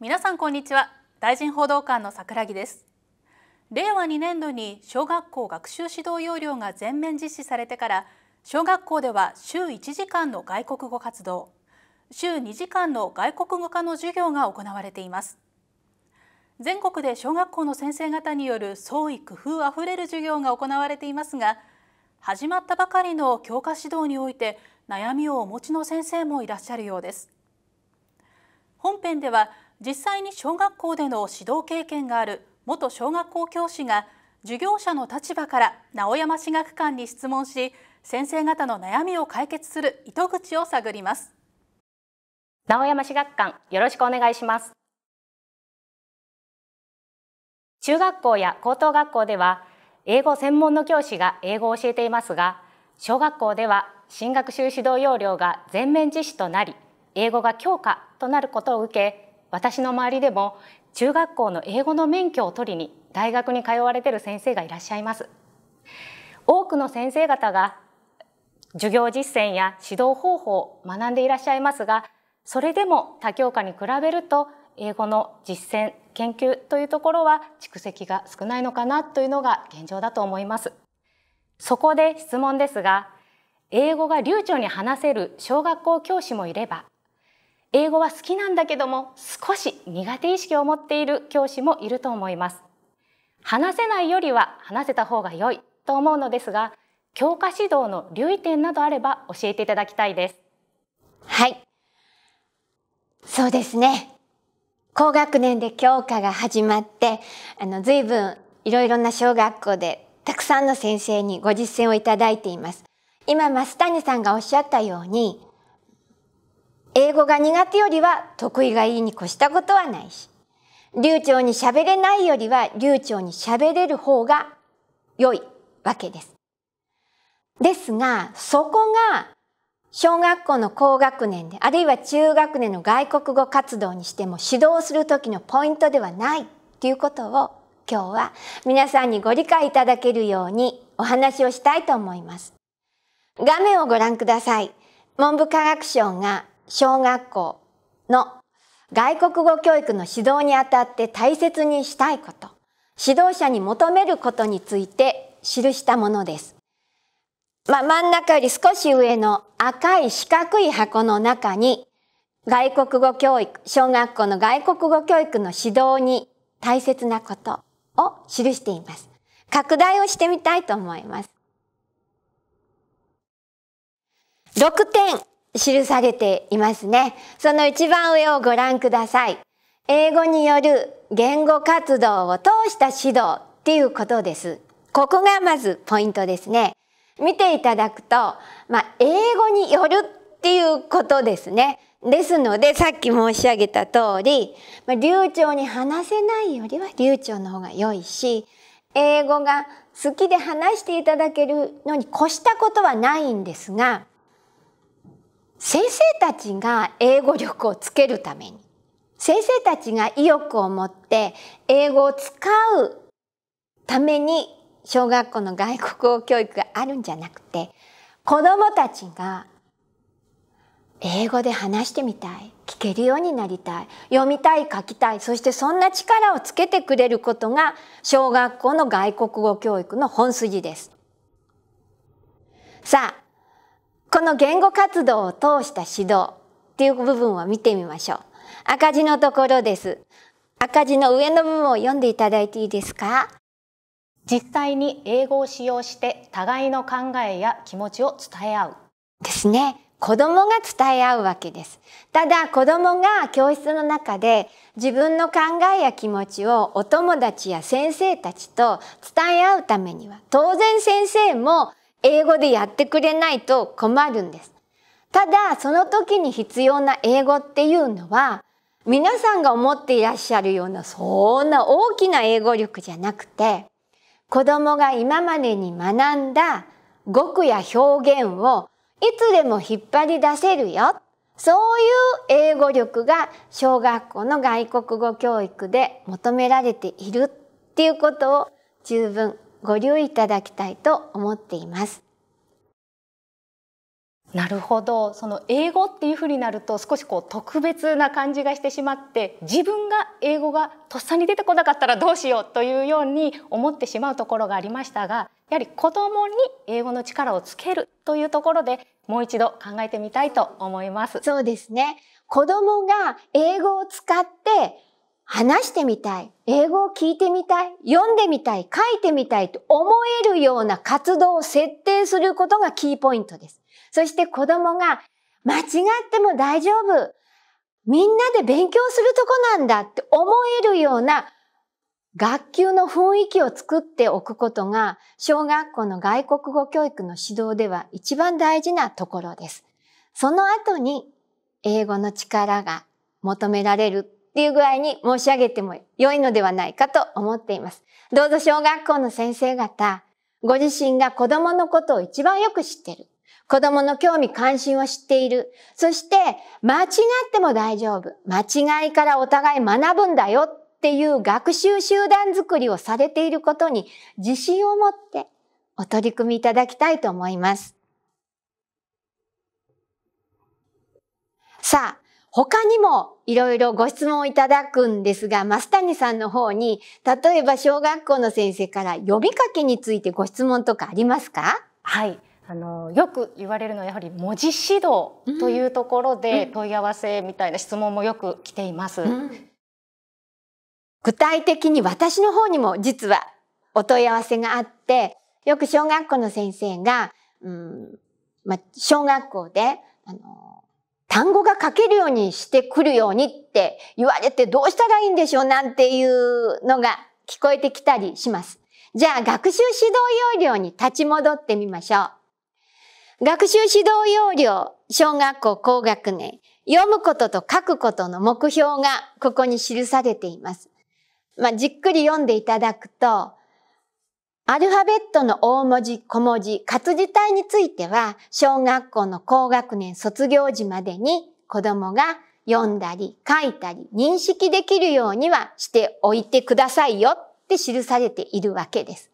皆さんこんにちは大臣報道官の桜木です令和2年度に小学校学習指導要領が全面実施されてから小学校では週1時間の外国語活動週2時間の外国語科の授業が行われています全国で小学校の先生方による創意工夫あふれる授業が行われていますが始まったばかりの教科指導において悩みをお持ちの先生もいらっしゃるようです本編では実際に小学校での指導経験がある元小学校教師が授業者の立場から直山私学館に質問し先生方の悩みを解決する糸口を探ります直山私学館よろしくお願いします中学校や高等学校では英語専門の教師が英語を教えていますが小学校では新学習指導要領が全面実施となり英語が強化となることを受け私の周りでも中学校の英語の免許を取りに大学に通われている先生がいらっしゃいます。多くの先生方が授業実践や指導方法を学んでいらっしゃいますがそれでも他教科に比べると英語の実践研究というところは蓄積が少ないのかなというのが現状だと思います。そこで質問ですが英語が流暢に話せる小学校教師もいれば英語は好きなんだけども少し苦手意識を持っている教師もいると思います。話せないよりは話せた方が良いと思うのですが教科指導の留意点などあれば教えていただきたいです。はい。そうですね。高学年で教科が始まって、あの、ずいぶんいろいろな小学校でたくさんの先生にご実践をいただいています。今、増谷さんがおっしゃったように、英語が苦手よりは得意がいいに越したことはないし、流暢に喋れないよりは流暢に喋れる方が良いわけです。ですが、そこが小学校の高学年で、あるいは中学年の外国語活動にしても指導する時のポイントではないということを今日は皆さんにご理解いただけるようにお話をしたいと思います。画面をご覧ください。文部科学省が小学校の外国語教育の指導にあたって大切にしたいこと、指導者に求めることについて記したものです。まあ、真ん中より少し上の赤い四角い箱の中に外国語教育、小学校の外国語教育の指導に大切なことを記しています。拡大をしてみたいと思います。6点記されていますね。その一番上をご覧ください。英語による言語活動を通した指導っていうことです。ここがまずポイントですね。見ていただくと、まあ、英語によるっていうことですね。ですので、さっき申し上げた通り、まあ、流暢に話せないよりは流暢の方が良いし、英語が好きで話していただけるのに越したことはないんですが、先生たちが英語力をつけるために先生たちが意欲を持って英語を使うために小学校の外国語教育があるんじゃなくて子供たちが英語で話してみたい聞けるようになりたい読みたい書きたいそしてそんな力をつけてくれることが小学校の外国語教育の本筋です。さあこの言語活動を通した指導っていう部分を見てみましょう。赤字のところです。赤字の上の部分を読んでいただいていいですか実際に英語を使用して互いの考えや気持ちを伝え合う。ですね。子供が伝え合うわけです。ただ子供が教室の中で自分の考えや気持ちをお友達や先生たちと伝え合うためには当然先生も英語でやってくれないと困るんです。ただ、その時に必要な英語っていうのは、皆さんが思っていらっしゃるような、そんな大きな英語力じゃなくて、子供が今までに学んだ語句や表現をいつでも引っ張り出せるよ。そういう英語力が小学校の外国語教育で求められているっていうことを十分ご留意いただきたいと思っています。なるほどその英語っていうふうになると少しこう特別な感じがしてしまって自分が英語がとっさに出てこなかったらどうしようというように思ってしまうところがありましたがやはり子どもに英語の力をつけるというところでもう一度考えてみたいと思います。そうですね子供が英語を使って話してみたい、英語を聞いてみたい、読んでみたい、書いてみたいと思えるような活動を設定することがキーポイントです。そして子供が間違っても大丈夫。みんなで勉強するとこなんだって思えるような学級の雰囲気を作っておくことが小学校の外国語教育の指導では一番大事なところです。その後に英語の力が求められるっていう具合に申し上げても良いのではないかと思っています。どうぞ小学校の先生方、ご自身が子供のことを一番よく知ってる。子供の興味関心を知っている。そして、間違っても大丈夫。間違いからお互い学ぶんだよっていう学習集団づくりをされていることに自信を持ってお取り組みいただきたいと思います。さあ、他にもいろいろご質問をいただくんですが、増谷さんの方に、例えば小学校の先生から読み書きについてご質問とかありますかはい。あのよく言われるのはやはり文字指導というところで問い合わせみたいな質問もよく来ています、うんうん、具体的に私の方にも実はお問い合わせがあってよく小学校の先生が、うんま、小学校であの単語が書けるようにしてくるようにって言われてどうしたらいいんでしょうなんていうのが聞こえてきたりします。じゃあ学習指導要領に立ち戻ってみましょう。学習指導要領、小学校高学年、読むことと書くことの目標がここに記されています。まあ、じっくり読んでいただくと、アルファベットの大文字、小文字、活字体については、小学校の高学年卒業時までに子供が読んだり書いたり認識できるようにはしておいてくださいよって記されているわけです。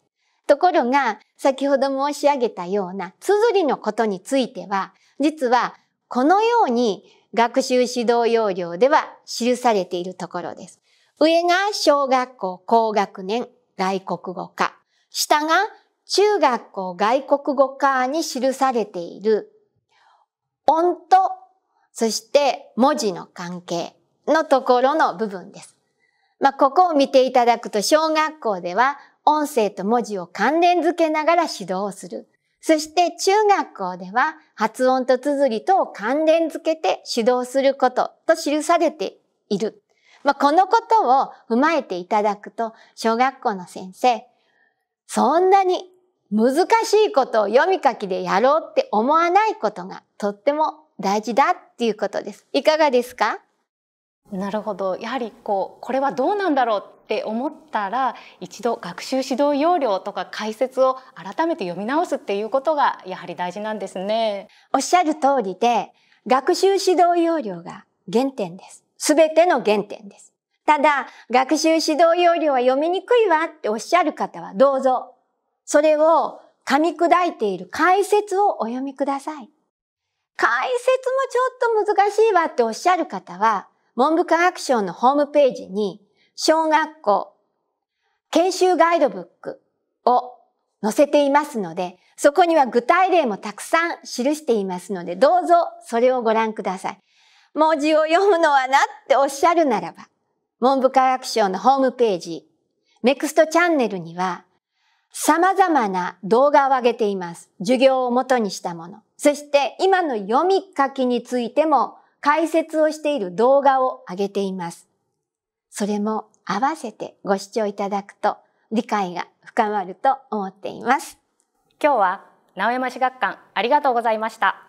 ところが、先ほど申し上げたような綴りのことについては、実はこのように学習指導要領では記されているところです。上が小学校高学年外国語科。下が中学校外国語科に記されている音とそして文字の関係のところの部分です。まあ、ここを見ていただくと小学校では音声と文字を関連づけながら指導する。そして中学校では発音と綴りとを関連づけて指導することと記されている。まあ、このことを踏まえていただくと、小学校の先生、そんなに難しいことを読み書きでやろうって思わないことがとっても大事だっていうことです。いかがですかなるほどやはりこうこれはどうなんだろうって思ったら一度学習指導要領とか解説を改めて読み直すっていうことがやはり大事なんですね。おっしゃる通りで学習指導要領が原点です。すべての原点です。ただ、学習指導要領は読みにくいわっておっしゃる方はどうぞ、それを噛み砕いている解説をお読みください。解説もちょっと難しいわっておっしゃる方は、文部科学省のホームページに、小学校、研修ガイドブックを載せていますので、そこには具体例もたくさん記していますので、どうぞそれをご覧ください。文字を読むのはなっておっしゃるならば、文部科学省のホームページ、ネクストチャンネルには、様々な動画を上げています。授業を元にしたもの。そして今の読み書きについても解説をしている動画を上げています。それも合わせてご視聴いただくと理解が深まると思っています。今日は直山史学館ありがとうございました。